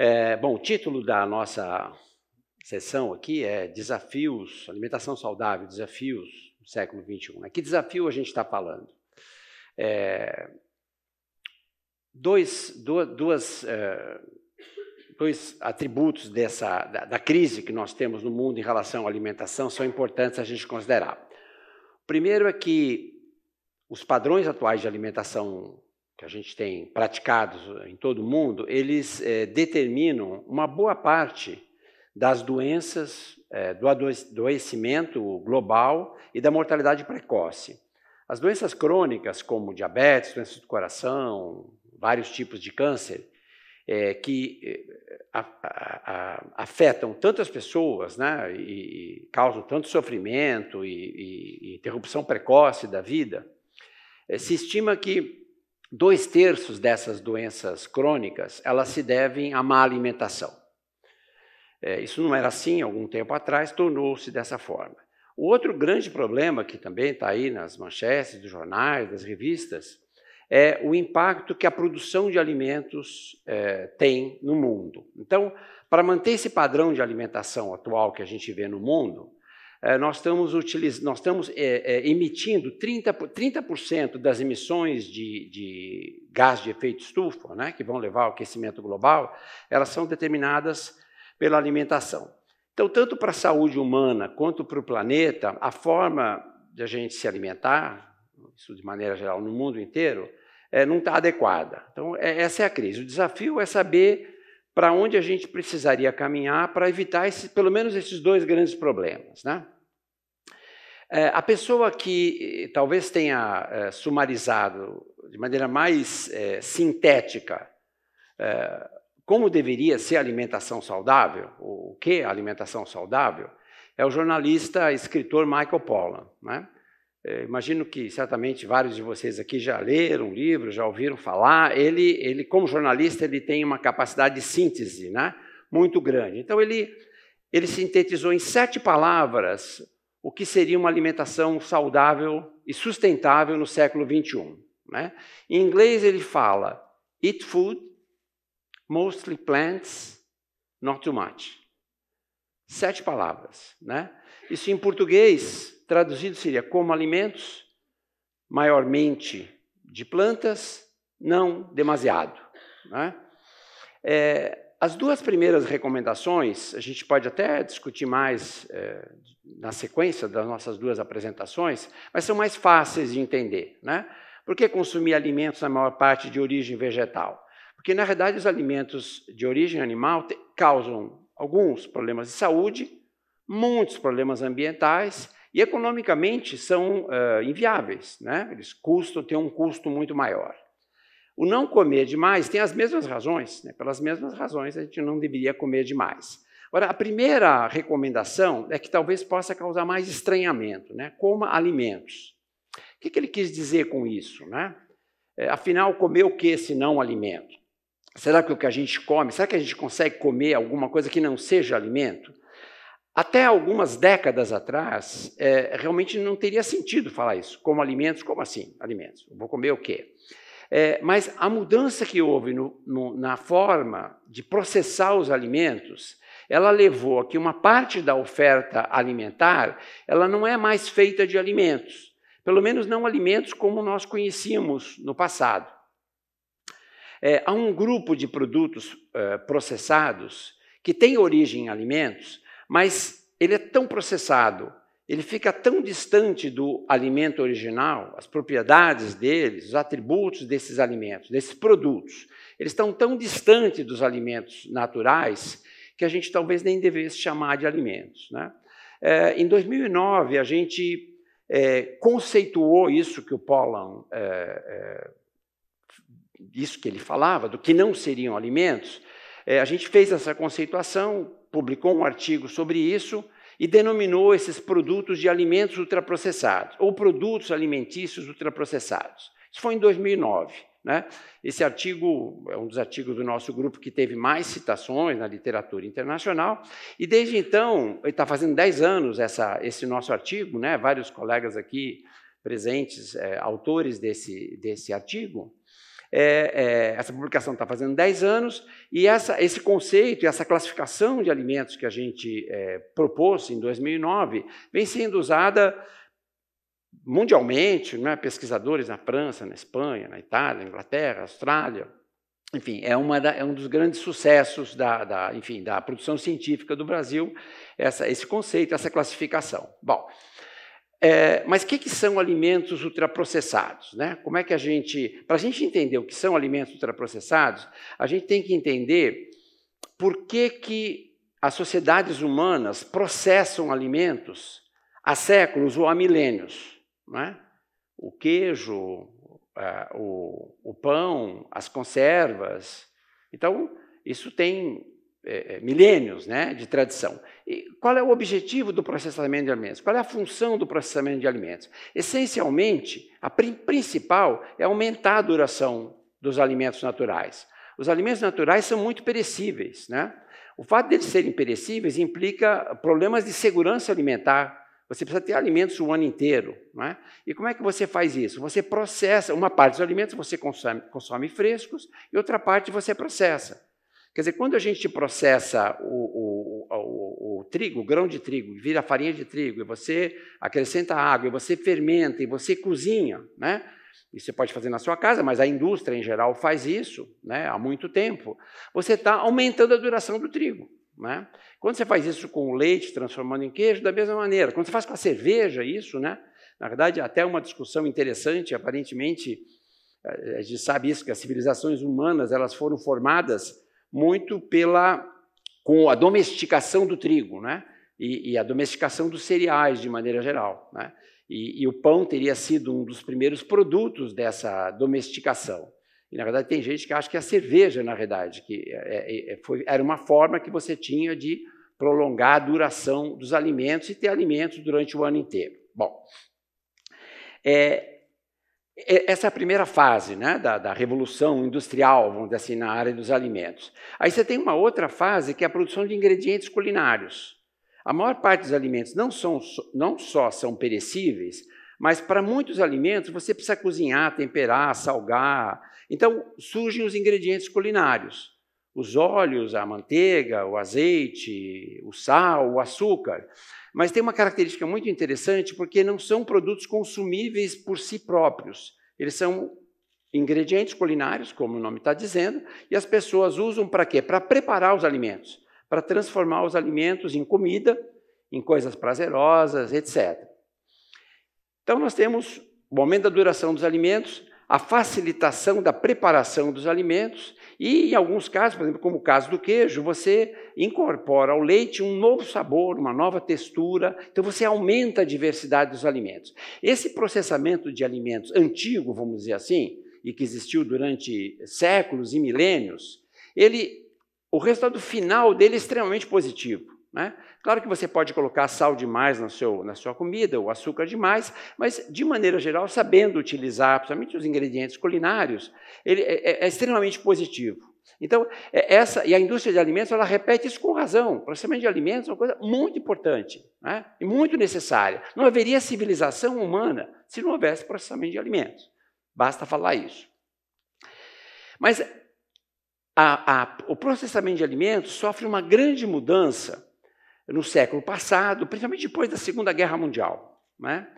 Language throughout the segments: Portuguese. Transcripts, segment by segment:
É, bom, o título da nossa sessão aqui é Desafios, Alimentação Saudável, Desafios do Século XXI. Né? Que desafio a gente está falando? É, dois, duas, duas é, dois atributos dessa, da, da, crise que nós temos no mundo em relação à alimentação são importantes a gente considerar. O primeiro é que os padrões atuais de alimentação que a gente tem praticados em todo o mundo, eles é, determinam uma boa parte das doenças, é, do adoecimento global e da mortalidade precoce. As doenças crônicas, como diabetes, doenças do coração, vários tipos de câncer, é, que a, a, a, afetam tantas pessoas né, e, e causam tanto sofrimento e, e, e interrupção precoce da vida, é, se estima que dois terços dessas doenças crônicas elas se devem à má alimentação. É, isso não era assim algum tempo atrás, tornou-se dessa forma. O outro grande problema, que também está aí nas manchetes dos jornais, das revistas, é o impacto que a produção de alimentos é, tem no mundo. Então, para manter esse padrão de alimentação atual que a gente vê no mundo, eh, nós estamos, utiliz... nós estamos é, é, emitindo 30%, 30 das emissões de, de, gás de efeito estufa, né, que vão levar ao aquecimento global, elas são determinadas pela alimentação. Então, tanto para a saúde humana quanto para o planeta, a forma de a gente se alimentar, isso de maneira geral no mundo inteiro, é, não está adequada. Então, é, essa é a crise. O desafio é saber para onde a gente precisaria caminhar para evitar esse, pelo menos esses dois grandes problemas. Né? É, a pessoa que eh, talvez tenha é, sumarizado de maneira mais é, sintética como deveria ser a alimentação saudável, o que é alimentação saudável, é o jornalista, escritor Michael Pollan. Né? é, imagino que certamente vários de vocês aqui já leram o livro, já ouviram falar. Ele, ele, como jornalista, ele tem uma capacidade de síntese né, muito grande. Então, ele, ele sintetizou em sete palavras o que seria uma alimentação saudável e sustentável no século XXI. Né? Em inglês, ele fala: eat food, mostly plants, not too much. Sete palavras. Né? Isso em português traduzido seria como alimentos, maiormente de plantas, não demasiado. Né? É, as duas primeiras recomendações, a gente pode até discutir mais é, na sequência das nossas duas apresentações, mas são mais fáceis de entender. Né? Por que consumir alimentos, na maior parte, de origem vegetal? Porque, na verdade os alimentos de origem animal causam alguns problemas de saúde, muitos problemas ambientais e economicamente são uh, inviáveis, né? eles custam, têm um custo muito maior. O não comer demais tem as mesmas razões, né? pelas mesmas razões a gente não deveria comer demais. Agora, a primeira recomendação é que talvez possa causar mais estranhamento, né? coma alimentos. O que, que ele quis dizer com isso? Né? É, afinal, comer o que se não alimento? Será que o que a gente come, será que a gente consegue comer alguma coisa que não seja alimento? Até algumas décadas atrás, é, realmente não teria sentido falar isso. Como alimentos, como assim? Alimentos. Vou comer o quê? É, mas a mudança que houve no, no, na forma de processar os alimentos, ela levou a que uma parte da oferta alimentar, ela não é mais feita de alimentos. Pelo menos não alimentos como nós conhecíamos no passado. É, há um grupo de produtos é, processados que tem origem em alimentos, mas ele é tão processado, ele fica tão distante do alimento original, as propriedades deles, os atributos desses alimentos, desses produtos, eles estão tão distantes dos alimentos naturais que a gente talvez nem devesse chamar de alimentos. Né? É, em 2009, a gente é, conceituou isso que o Pollan, é, é, isso que ele falava, do que não seriam alimentos, é, a gente fez essa conceituação, publicou um artigo sobre isso e denominou esses produtos de alimentos ultraprocessados ou produtos alimentícios ultraprocessados. Isso foi em 2009. Né? Esse artigo é um dos artigos do nosso grupo que teve mais citações na literatura internacional, e desde então, está fazendo 10 anos essa, esse nosso artigo, né? vários colegas aqui presentes, é, autores desse, desse artigo, é, é, essa publicação está fazendo 10 anos, e essa, esse conceito e essa classificação de alimentos que a gente é, propôs em 2009 vem sendo usada mundialmente, né? pesquisadores na França, na Espanha, na Itália, na Inglaterra, Austrália, enfim, é, uma da, é um dos grandes sucessos da, da, enfim, da produção científica do Brasil, essa, esse conceito, essa classificação. Bom, é, mas o que, que, são alimentos ultraprocessados? Né? Como é que a gente. Para a gente entender o que são alimentos ultraprocessados, a gente tem que entender por que, que as sociedades humanas processam alimentos há séculos ou há milênios. Né? O queijo, é, o, o pão, as conservas. Então, isso tem é, é, milênios né, de tradição. E qual é o objetivo do processamento de alimentos? Qual é a função do processamento de alimentos? Essencialmente, a principal é aumentar a duração dos alimentos naturais. Os alimentos naturais são muito perecíveis. Né? O fato deles serem perecíveis implica problemas de segurança alimentar. Você precisa ter alimentos o ano inteiro. Né? E como é que você faz isso? Você processa, uma parte dos alimentos você consome, consome frescos e outra parte você processa. Quer dizer, quando a gente processa o, o, o, o, trigo, o grão de trigo, vira farinha de trigo, e você acrescenta água, e você fermenta, e você cozinha, né? E você pode fazer na sua casa, mas a indústria em geral faz isso né, há muito tempo. Você está aumentando a duração do trigo. Né? Quando você faz isso com o leite, transformando em queijo, da mesma maneira. Quando você faz com a cerveja, isso, né? Na verdade, até uma discussão interessante, aparentemente, eh, a gente sabe isso, que as civilizações humanas elas foram formadas muito pela com a domesticação do trigo, né? E, e a domesticação dos cereais de maneira geral, né? E, e, o pão teria sido um dos primeiros produtos dessa domesticação. E na verdade tem gente que acha que é a cerveja, na verdade, que é, é, é, foi, era uma forma que você tinha de prolongar a duração dos alimentos e ter alimentos durante o ano inteiro. Bom, é, essa é a primeira fase né, da, da, revolução industrial, vamos dizer assim, na área dos alimentos. Aí você tem uma outra fase que é a produção de ingredientes culinários. A maior parte dos alimentos não, são, não só são perecíveis, mas para muitos alimentos você precisa cozinhar, temperar, salgar. Então surgem os ingredientes culinários os óleos, a manteiga, o azeite, o sal, o açúcar. Mas tem uma característica muito interessante porque não são produtos consumíveis por si próprios. Eles são ingredientes culinários, como o nome está dizendo, e as pessoas usam para quê? Para preparar os alimentos, para transformar os alimentos em comida, em coisas prazerosas, etc. Então nós temos o aumento da duração dos alimentos, a facilitação da preparação dos alimentos e, em alguns casos, por exemplo, como o caso do queijo, você incorpora ao leite um novo sabor, uma nova textura, então você aumenta a diversidade dos alimentos. Esse processamento de alimentos antigo, vamos dizer assim, e que existiu durante séculos e milênios, ele, o resultado final dele é extremamente positivo. Né? Claro que você pode colocar sal demais na, seu, na sua comida, ou açúcar demais, mas de maneira geral, sabendo utilizar, principalmente os ingredientes culinários, ele é, é, é extremamente positivo. Então, é essa e a indústria de alimentos ela repete isso com razão. O processamento de alimentos é uma coisa muito importante né? e muito necessária. Não haveria civilização humana se não houvesse processamento de alimentos. Basta falar isso. Mas a, a, o processamento de alimentos sofre uma grande mudança no século passado, principalmente depois da Segunda Guerra Mundial. Né?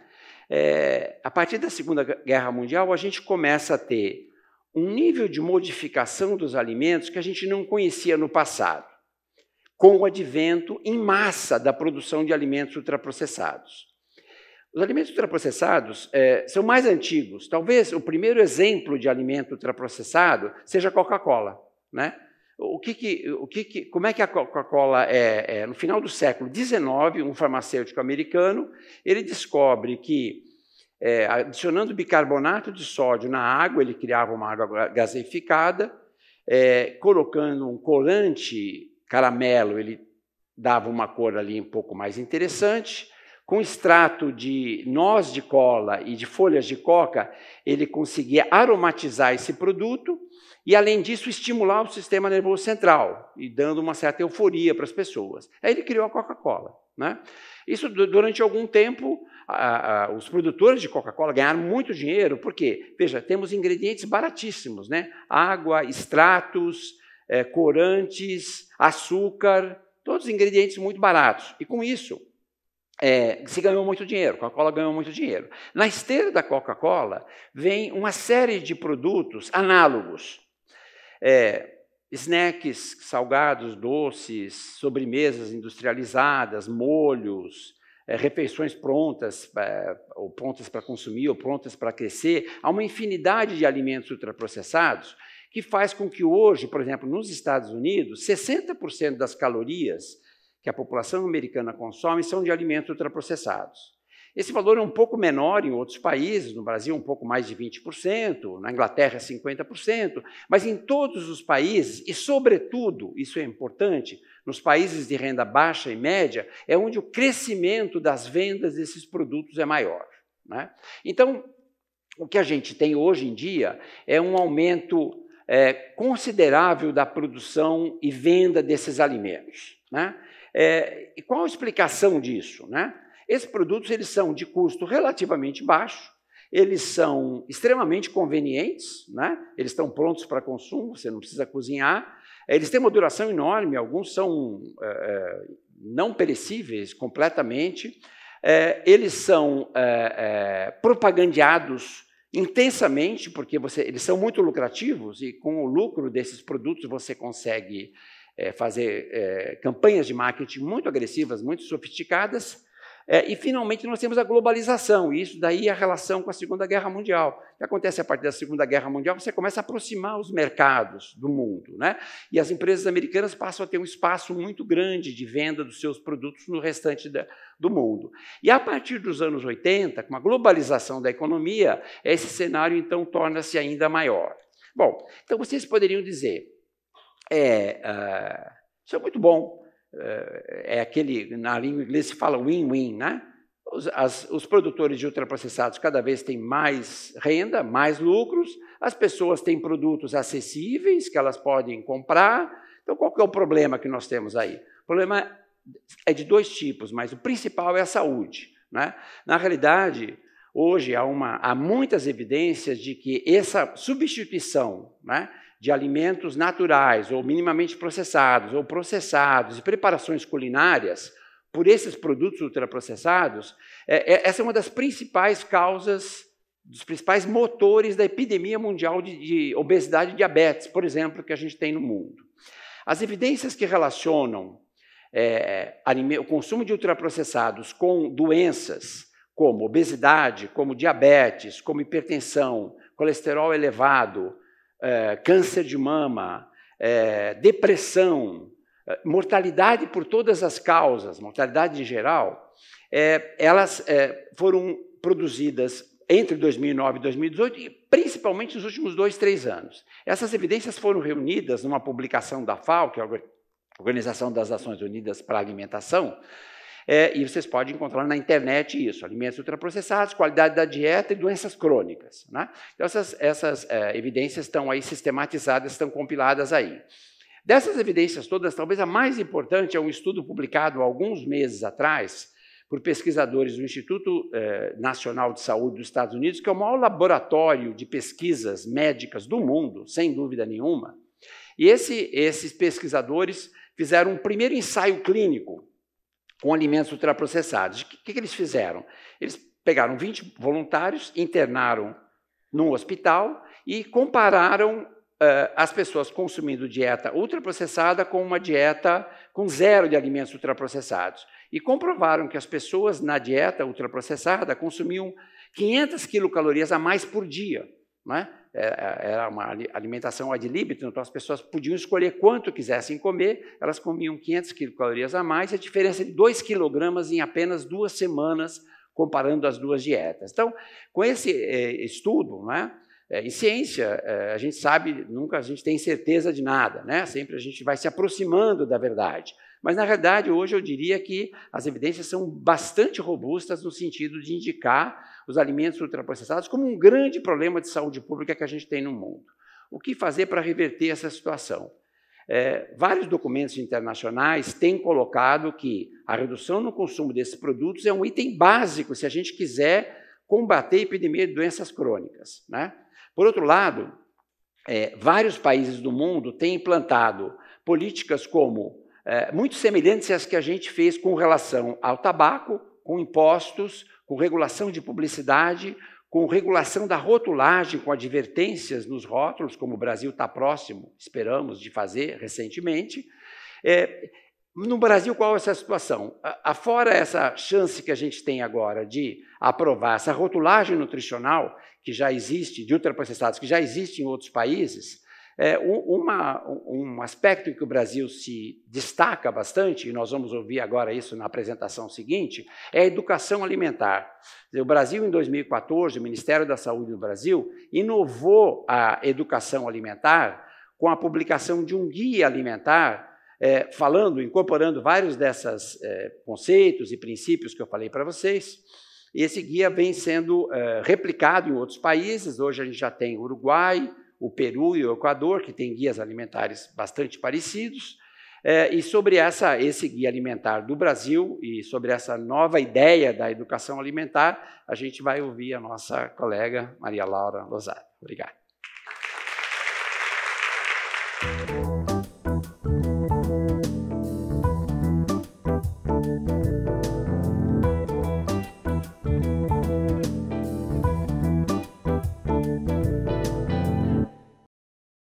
É, a partir da Segunda Guerra Mundial, a gente começa a ter um nível de modificação dos alimentos que a gente não conhecia no passado, com o advento em massa da produção de alimentos ultraprocessados. Os alimentos ultraprocessados é, são mais antigos. Talvez o primeiro exemplo de alimento ultraprocessado seja a Coca-Cola. Né? o que, que, o que, que como é que a Coca-Cola é, é, No final do século XIX, um farmacêutico americano ele descobre que é, adicionando bicarbonato de sódio na água, ele criava uma água gaseificada, é, colocando um corante caramelo, ele dava uma cor ali um pouco mais interessante, com extrato de noz de cola e de folhas de coca, ele conseguia aromatizar esse produto e, além disso, estimular o sistema nervoso central e dando uma certa euforia para as pessoas. Aí ele criou a Coca-Cola. Né? Isso durante algum tempo, a, a, os produtores de Coca-Cola ganharam muito dinheiro, porque, veja, temos ingredientes baratíssimos, né? Água, extratos, é, corantes, açúcar, todos ingredientes muito baratos. E com isso, é, se ganhou muito dinheiro, Coca-Cola ganhou muito dinheiro. Na esteira da Coca-Cola vem uma série de produtos análogos. É, snacks, salgados, doces, sobremesas industrializadas, molhos, é, refeições prontas, é, ou prontas para consumir, ou prontas para crescer, há uma infinidade de alimentos ultraprocessados que faz com que hoje, por exemplo, nos Estados Unidos, 60% das calorias que a população americana consome são de alimentos ultraprocessados. Esse valor é um pouco menor em outros países, no Brasil um pouco mais de 20%, na Inglaterra 50%, mas em todos os países, e sobretudo, isso é importante, nos países de renda baixa e média, é onde o crescimento das vendas desses produtos é maior. Né? Então, o que a gente tem hoje em dia é um aumento é, considerável da produção e venda desses alimentos. Né? É, e qual a explicação disso? Né? Esses produtos eles são de custo relativamente baixo, eles são extremamente convenientes, né? eles estão prontos para consumo, você não precisa cozinhar. É, eles têm uma duração enorme, alguns são é, é não perecíveis completamente. É, eles são é, é, propagandeados intensamente, porque você, eles são muito lucrativos e com o lucro desses produtos você consegue é, fazer é, campanhas de marketing muito agressivas, muito sofisticadas. É, e, finalmente, nós temos a globalização, e isso daí é a relação com a Segunda Guerra Mundial. O que acontece a partir da Segunda Guerra Mundial? Você começa a aproximar os mercados do mundo, né? e as empresas americanas passam a ter um espaço muito grande de venda dos seus produtos no restante da, do mundo. E a partir dos anos 80, com a globalização da economia, esse cenário então torna-se ainda maior. Bom, então vocês poderiam dizer, é, uh, isso é muito bom. Uh, é aquele, na língua inglesa se fala win-win, né? Os, as, os produtores de ultraprocessados cada vez têm mais renda, mais lucros, as pessoas têm produtos acessíveis que elas podem comprar. Então, qual que é o problema que nós temos aí? O problema é de dois tipos, mas o principal é a saúde. Né? Na realidade, hoje há, uma, há muitas evidências de que essa substituição né, de alimentos naturais ou minimamente processados ou processados e preparações culinárias por esses produtos ultraprocessados, é, é, essa é uma das principais causas, dos principais motores da epidemia mundial de, de obesidade e diabetes, por exemplo, que a gente tem no mundo. As evidências que relacionam é, o consumo de ultraprocessados com doenças como obesidade, como diabetes, como hipertensão, colesterol elevado, é, câncer de mama, é, depressão, é, mortalidade por todas as causas, mortalidade em geral, é, elas é, foram produzidas entre 2009 e 2018 e principalmente nos últimos dois, três anos. Essas evidências foram reunidas numa publicação da FAO, que é a Organização das Nações Unidas para a Alimentação, é, e vocês podem encontrar na internet isso: alimentos ultraprocessados, qualidade da dieta e doenças crônicas. Né? Então, essas, essas é, evidências estão aí sistematizadas, estão compiladas aí. Dessas evidências todas, talvez a mais importante é um estudo publicado alguns meses atrás por pesquisadores do Instituto eh, Nacional de Saúde dos Estados Unidos, que é o maior laboratório de pesquisas médicas do mundo, sem dúvida nenhuma. E esse, esses pesquisadores fizeram um primeiro ensaio clínico com alimentos ultraprocessados. O que, que eles fizeram? Eles pegaram 20 voluntários, internaram num hospital e compararam uh, as pessoas consumindo dieta ultraprocessada com uma dieta com zero de alimentos ultraprocessados. E comprovaram que as pessoas na dieta ultraprocessada consumiam 500 quilocalorias a mais por dia né? era uma alimentação ad libitum, então as pessoas podiam escolher quanto quisessem comer, elas comiam 500 quilocalorias a mais, a diferença é de 2 quilogramas em apenas duas semanas, comparando as duas dietas. Então, com esse estudo, né, em ciência, a gente sabe, nunca a gente tem certeza de nada, né? sempre a gente vai se aproximando da verdade. Mas, na verdade, hoje eu diria que as evidências são bastante robustas no sentido de indicar os alimentos ultraprocessados como um grande problema de saúde pública que a gente tem no mundo. O que fazer para reverter essa situação? É, vários documentos internacionais têm colocado que a redução no consumo desses produtos é um item básico se a gente quiser combater a epidemia de doenças crônicas. Né? Por outro lado, é, vários países do mundo têm implantado políticas como é, muito semelhantes às que a gente fez com relação ao tabaco, com impostos, com regulação de publicidade, com regulação da rotulagem, com advertências nos rótulos, como o Brasil está próximo, esperamos, de fazer recentemente. É, no Brasil, qual é essa situação? Afora essa chance que a gente tem agora de aprovar essa rotulagem nutricional, que já existe, de ultraprocessados, que já existe em outros países, é, uma, um aspecto que o Brasil se destaca bastante, e nós vamos ouvir agora isso na apresentação seguinte, é a educação alimentar. O Brasil, em 2014, o Ministério da Saúde do Brasil inovou a educação alimentar com a publicação de um guia alimentar é, falando, incorporando vários desses é, conceitos e princípios que eu falei para vocês. e Esse guia vem sendo é, replicado em outros países. Hoje a gente já tem Uruguai, o Peru e o Equador, que têm guias alimentares bastante parecidos. É, e sobre essa, esse guia alimentar do Brasil e sobre essa nova ideia da educação alimentar, a gente vai ouvir a nossa colega Maria Laura Lozada. Obrigado.